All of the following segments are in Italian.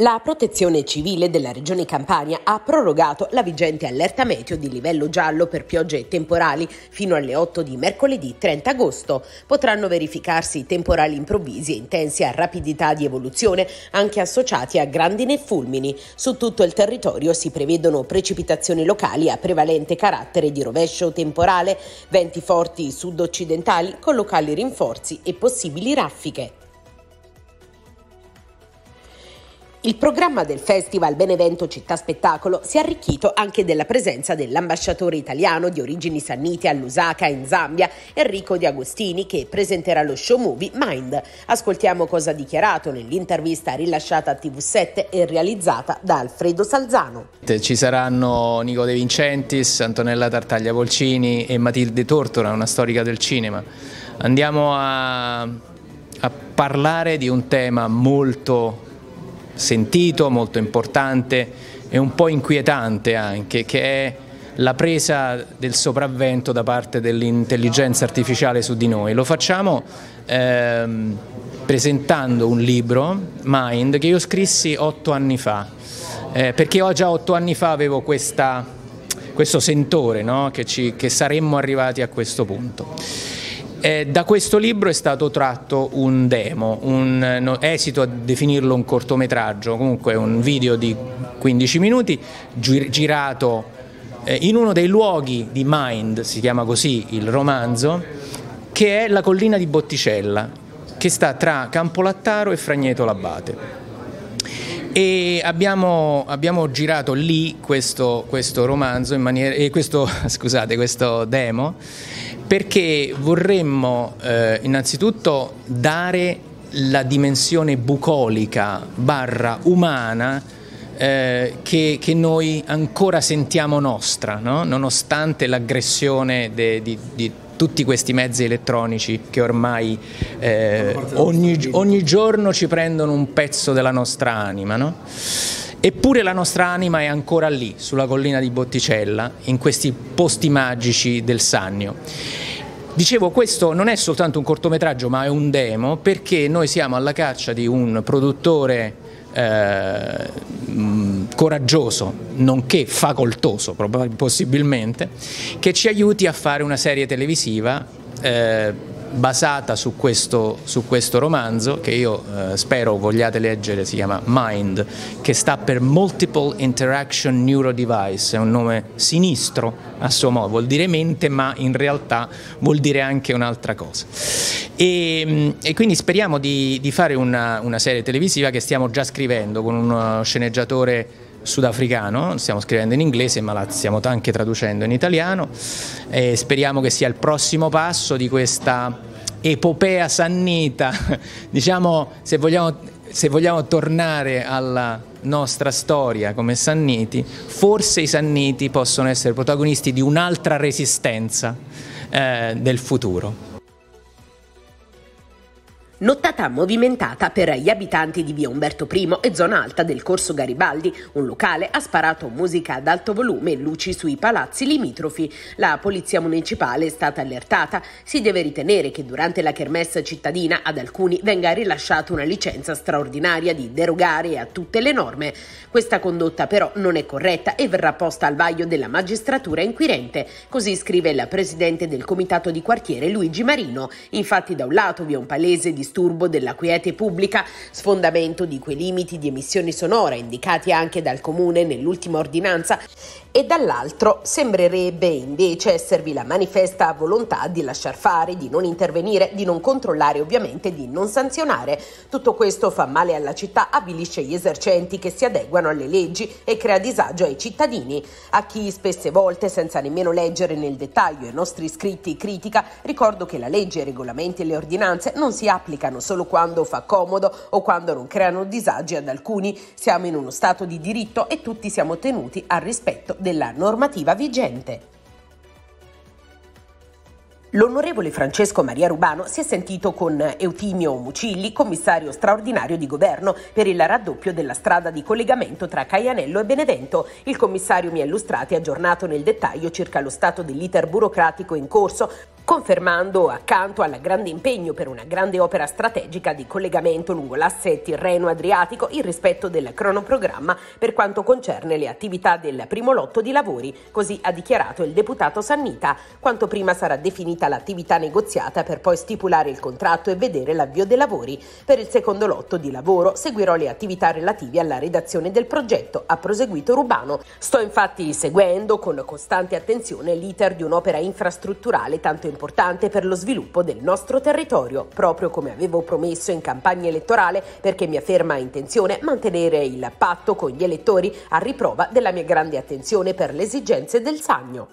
La protezione civile della regione Campania ha prorogato la vigente allerta meteo di livello giallo per piogge temporali fino alle 8 di mercoledì 30 agosto. Potranno verificarsi temporali improvvisi e intensi a rapidità di evoluzione, anche associati a grandine e fulmini. Su tutto il territorio si prevedono precipitazioni locali a prevalente carattere di rovescio temporale, venti forti sud-occidentali con locali rinforzi e possibili raffiche. Il programma del Festival Benevento Città Spettacolo si è arricchito anche della presenza dell'ambasciatore italiano di origini sannite a Lusaka in Zambia, Enrico Di Agostini, che presenterà lo show movie Mind. Ascoltiamo cosa ha dichiarato nell'intervista rilasciata a TV7 e realizzata da Alfredo Salzano. Ci saranno Nico De Vincentis, Antonella Tartaglia Volcini e Matilde Tortora, una storica del cinema. Andiamo a, a parlare di un tema molto sentito, molto importante e un po' inquietante anche, che è la presa del sopravvento da parte dell'intelligenza artificiale su di noi. Lo facciamo ehm, presentando un libro, Mind, che io scrissi otto anni fa, eh, perché io già otto anni fa avevo questa, questo sentore no? che, ci, che saremmo arrivati a questo punto. Eh, da questo libro è stato tratto un demo, un, no, esito a definirlo un cortometraggio, comunque un video di 15 minuti gir girato eh, in uno dei luoghi di Mind, si chiama così il romanzo, che è la collina di Botticella, che sta tra Campolattaro e Fragneto Labate. E abbiamo, abbiamo, girato lì questo, questo romanzo, maniera, eh, questo, scusate, questo demo perché vorremmo eh, innanzitutto dare la dimensione bucolica barra umana eh, che, che, noi ancora sentiamo nostra, no? nonostante l'aggressione di, tutti questi mezzi elettronici che ormai eh, ogni, ogni, giorno ci prendono un pezzo della nostra anima. No? Eppure la nostra anima è ancora lì, sulla collina di Botticella, in questi posti magici del Sannio. Dicevo, questo non è soltanto un cortometraggio, ma è un demo, perché noi siamo alla caccia di un produttore eh, coraggioso, nonché facoltoso possibilmente, che ci aiuti a fare una serie televisiva eh, basata su questo, su questo romanzo che io eh, spero vogliate leggere, si chiama Mind, che sta per Multiple Interaction Neuro Device, è un nome sinistro a suo modo, vuol dire mente ma in realtà vuol dire anche un'altra cosa. E, mm, e quindi speriamo di, di fare una, una, serie televisiva che stiamo già scrivendo con uno uh, sceneggiatore sudafricano, stiamo scrivendo in inglese ma la stiamo anche traducendo in italiano e speriamo che sia il prossimo passo di questa epopea sannita, diciamo se vogliamo, se vogliamo tornare alla nostra storia come sanniti, forse i sanniti possono essere protagonisti di un'altra resistenza eh, del futuro. Nottata movimentata per gli abitanti di via Umberto I e zona alta del Corso Garibaldi. Un locale ha sparato musica ad alto volume e luci sui palazzi limitrofi. La polizia municipale è stata allertata. Si deve ritenere che durante la kermessa cittadina ad alcuni venga rilasciata una licenza straordinaria di derogare a tutte le norme. Questa condotta però non è corretta e verrà posta al vaglio della magistratura inquirente. Così scrive la presidente del comitato di quartiere Luigi Marino. Infatti da un lato vi è un palese di disturbo della quiete pubblica, sfondamento di quei limiti di emissioni sonore indicati anche dal Comune nell'ultima ordinanza, e dall'altro sembrerebbe invece esservi la manifesta volontà di lasciar fare, di non intervenire, di non controllare ovviamente, di non sanzionare. Tutto questo fa male alla città, abilisce gli esercenti che si adeguano alle leggi e crea disagio ai cittadini, a chi spesse volte senza nemmeno leggere nel dettaglio i nostri scritti critica, ricordo che la legge, i regolamenti e le ordinanze non si applicano applicano solo quando fa comodo o quando non creano disagi ad alcuni. Siamo in uno stato di diritto e tutti siamo tenuti al rispetto della normativa vigente. L'onorevole Francesco Maria Rubano si è sentito con Eutimio Mucilli, commissario straordinario di governo per il raddoppio della strada di collegamento tra Caianello e Benevento. Il commissario mi ha illustrato e aggiornato nel dettaglio circa lo stato dell'iter burocratico in corso, confermando accanto al grande impegno per una grande opera strategica di collegamento lungo l'asse Tirreno-Adriatico il rispetto del cronoprogramma per quanto concerne le attività del primo lotto di lavori, così ha dichiarato il deputato Sannita. Quanto prima sarà definita l'attività negoziata per poi stipulare il contratto e vedere l'avvio dei lavori. Per il secondo lotto di lavoro seguirò le attività relative alla redazione del progetto, ha proseguito Rubano. Sto infatti seguendo con costante attenzione l'iter di un'opera infrastrutturale tanto in importante per lo sviluppo del nostro territorio, proprio come avevo promesso in campagna elettorale perché mia ferma intenzione mantenere il patto con gli elettori a riprova della mia grande attenzione per le esigenze del Sagno.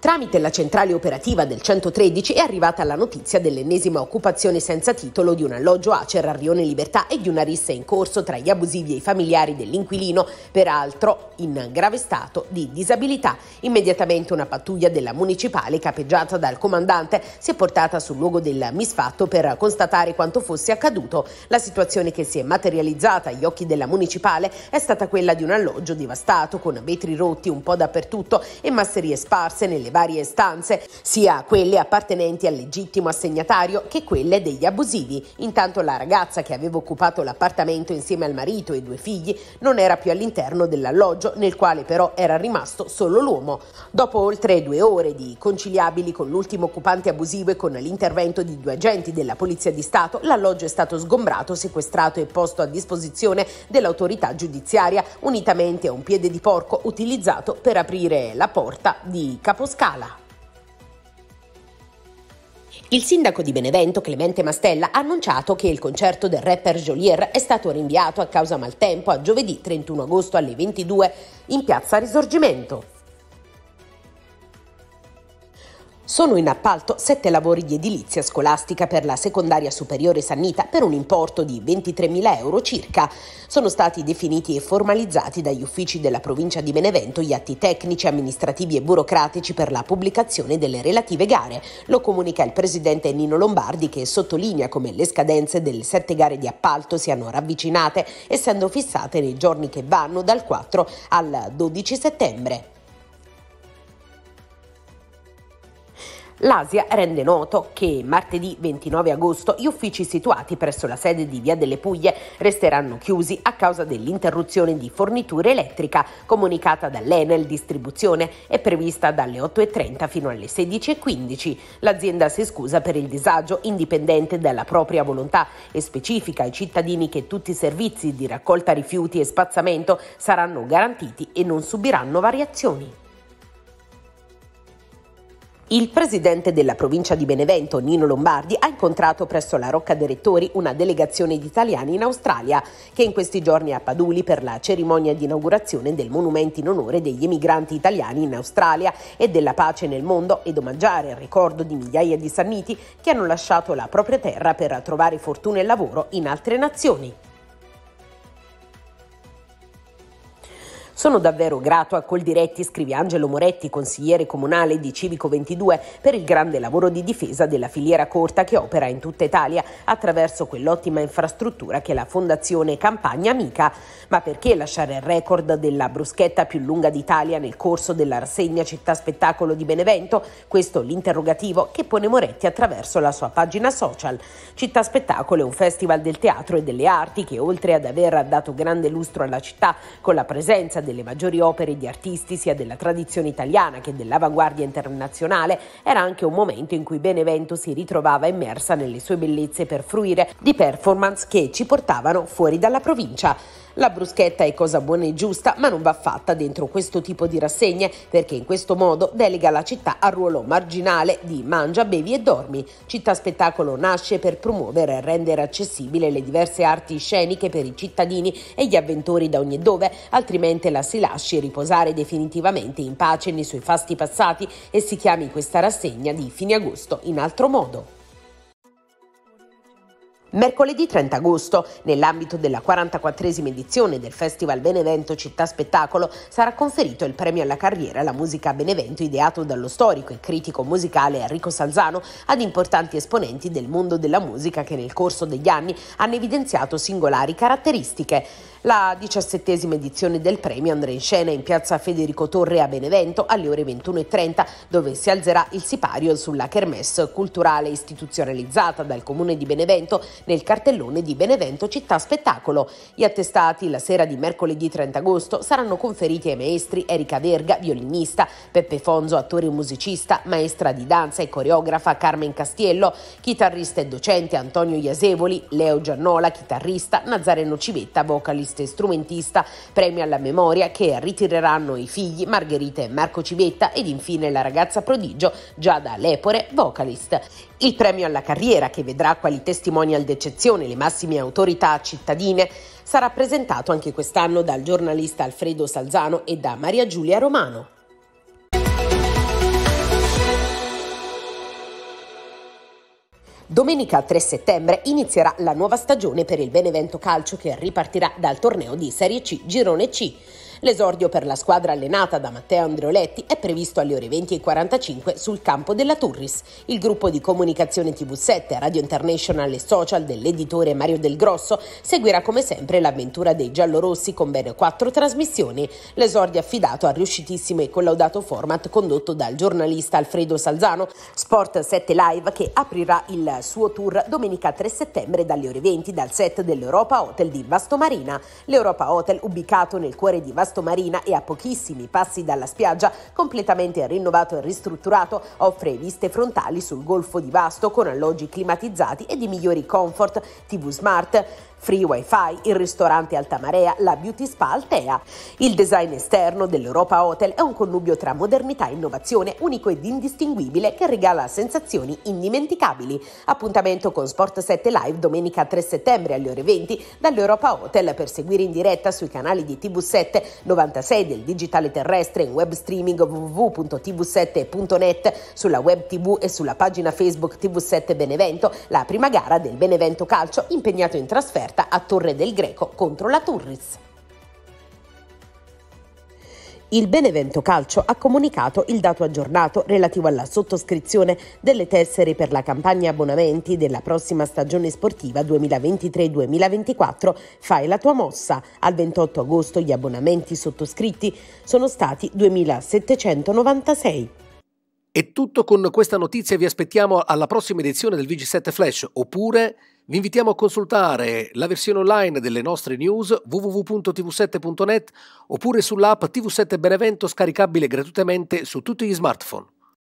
Tramite la centrale operativa del 113 è arrivata la notizia dell'ennesima occupazione senza titolo di un alloggio a Rione Libertà e di una rissa in corso tra gli abusivi e i familiari dell'inquilino, peraltro in grave stato di disabilità. Immediatamente una pattuglia della municipale, capeggiata dal comandante, si è portata sul luogo del misfatto per constatare quanto fosse accaduto. La situazione che si è materializzata agli occhi della municipale è stata quella di un alloggio devastato, con vetri rotti un po' dappertutto e masserie sparse nelle delle varie stanze, sia quelle appartenenti al legittimo assegnatario che quelle degli abusivi. Intanto la ragazza che aveva occupato l'appartamento insieme al marito e due figli non era più all'interno dell'alloggio nel quale però era rimasto solo l'uomo. Dopo oltre due ore di conciliabili con l'ultimo occupante abusivo e con l'intervento di due agenti della Polizia di Stato, l'alloggio è stato sgombrato, sequestrato e posto a disposizione dell'autorità giudiziaria, unitamente a un piede di porco utilizzato per aprire la porta di caposcala Scala. Il sindaco di Benevento, Clemente Mastella, ha annunciato che il concerto del rapper Jolier è stato rinviato a causa maltempo a giovedì 31 agosto alle 22 in piazza Risorgimento. Sono in appalto sette lavori di edilizia scolastica per la secondaria superiore Sannita per un importo di 23.000 euro circa. Sono stati definiti e formalizzati dagli uffici della provincia di Benevento gli atti tecnici, amministrativi e burocratici per la pubblicazione delle relative gare. Lo comunica il presidente Nino Lombardi che sottolinea come le scadenze delle sette gare di appalto siano ravvicinate, essendo fissate nei giorni che vanno dal 4 al 12 settembre. L'Asia rende noto che martedì 29 agosto gli uffici situati presso la sede di Via delle Puglie resteranno chiusi a causa dell'interruzione di fornitura elettrica comunicata dall'Enel Distribuzione e prevista dalle 8.30 fino alle 16.15. L'azienda si scusa per il disagio indipendente dalla propria volontà e specifica ai cittadini che tutti i servizi di raccolta rifiuti e spazzamento saranno garantiti e non subiranno variazioni. Il presidente della provincia di Benevento, Nino Lombardi, ha incontrato presso la Rocca dei Rettori una delegazione di italiani in Australia che in questi giorni è a Paduli per la cerimonia di inaugurazione del monumento in onore degli emigranti italiani in Australia e della pace nel mondo ed omaggiare il ricordo di migliaia di sanniti che hanno lasciato la propria terra per trovare fortuna e lavoro in altre nazioni. Sono davvero grato a Coldiretti, scrive Angelo Moretti, consigliere comunale di Civico 22, per il grande lavoro di difesa della filiera corta che opera in tutta Italia attraverso quell'ottima infrastruttura che la Fondazione Campagna Amica. Ma perché lasciare il record della bruschetta più lunga d'Italia nel corso della rassegna Città Spettacolo di Benevento? Questo l'interrogativo che pone Moretti attraverso la sua pagina social. Città Spettacolo è un festival del teatro e delle arti che oltre ad aver dato grande lustro alla città con la presenza di delle maggiori opere di artisti sia della tradizione italiana che dell'avanguardia internazionale, era anche un momento in cui Benevento si ritrovava immersa nelle sue bellezze per fruire di performance che ci portavano fuori dalla provincia. La bruschetta è cosa buona e giusta, ma non va fatta dentro questo tipo di rassegne, perché in questo modo delega la città al ruolo marginale di mangia, bevi e dormi. Città Spettacolo nasce per promuovere e rendere accessibile le diverse arti sceniche per i cittadini e gli avventori da ogni dove, altrimenti la Marcella si lasci riposare definitivamente in pace nei suoi fasti passati e si chiami questa rassegna di fine agosto in altro modo. Mercoledì 30 agosto, nell'ambito della 44esima edizione del Festival Benevento Città Spettacolo, sarà conferito il premio alla carriera alla musica a Benevento ideato dallo storico e critico musicale Enrico Salzano ad importanti esponenti del mondo della musica che nel corso degli anni hanno evidenziato singolari caratteristiche. La diciassettesima edizione del premio andrà in scena in piazza Federico Torre a Benevento alle ore 21.30 dove si alzerà il sipario sulla kermesse culturale istituzionalizzata dal comune di Benevento nel cartellone di Benevento Città Spettacolo. Gli attestati la sera di mercoledì 30 agosto saranno conferiti ai maestri Erika Verga, violinista, Peppe Fonzo, attore e musicista, maestra di danza e coreografa Carmen Castiello, chitarrista e docente Antonio Iasevoli, Leo Giannola, chitarrista, Nazareno Civetta, vocalista chitarrista e strumentista, premio alla memoria che ritireranno i figli Margherita e Marco Civetta ed infine la ragazza prodigio Giada Lepore, vocalist. Il premio alla carriera che vedrà quali testimonial d'eccezione le massime autorità cittadine sarà presentato anche quest'anno dal giornalista Alfredo Salzano e da Maria Giulia Romano. Domenica 3 settembre inizierà la nuova stagione per il Benevento Calcio che ripartirà dal torneo di Serie C Girone C. L'esordio per la squadra allenata da Matteo Andreoletti è previsto alle ore 20.45 sul campo della Turris. Il gruppo di comunicazione TV7, Radio International e Social dell'editore Mario Del Grosso seguirà come sempre l'avventura dei giallorossi con ben quattro trasmissioni. L'esordio affidato al riuscitissimo e collaudato format condotto dal giornalista Alfredo Salzano, Sport 7 Live che aprirà il suo tour domenica 3 settembre dalle ore 20 dal set dell'Europa Hotel di Vastomarina. L'Europa Hotel ubicato nel cuore di Vastomarina Marina e a pochissimi passi dalla spiaggia, completamente rinnovato e ristrutturato, offre viste frontali sul golfo di Vasto con alloggi climatizzati e di migliori comfort, TV smart free wifi, il ristorante Altamarea, la beauty spa Altea. Il design esterno dell'Europa Hotel è un connubio tra modernità e innovazione unico ed indistinguibile che regala sensazioni indimenticabili. Appuntamento con Sport 7 Live domenica 3 settembre alle ore 20 dall'Europa Hotel per seguire in diretta sui canali di TV7 96 del digitale terrestre in web streaming www.tv7.net sulla web TV e sulla pagina Facebook TV7 Benevento la prima gara del Benevento Calcio impegnato in trasferta trasferta a Torre del Greco contro la Turris. Il Benevento Calcio ha comunicato il dato aggiornato relativo alla sottoscrizione delle tessere per la campagna abbonamenti della prossima stagione sportiva 2023-2024. Fai la tua mossa. Al 28 agosto gli abbonamenti sottoscritti sono stati 2796. È tutto con questa notizia, vi aspettiamo alla prossima edizione del VG7 Flash oppure vi invitiamo a consultare la versione online delle nostre news www.tv7.net oppure sull'app TV7 Benevento scaricabile gratuitamente su tutti gli smartphone.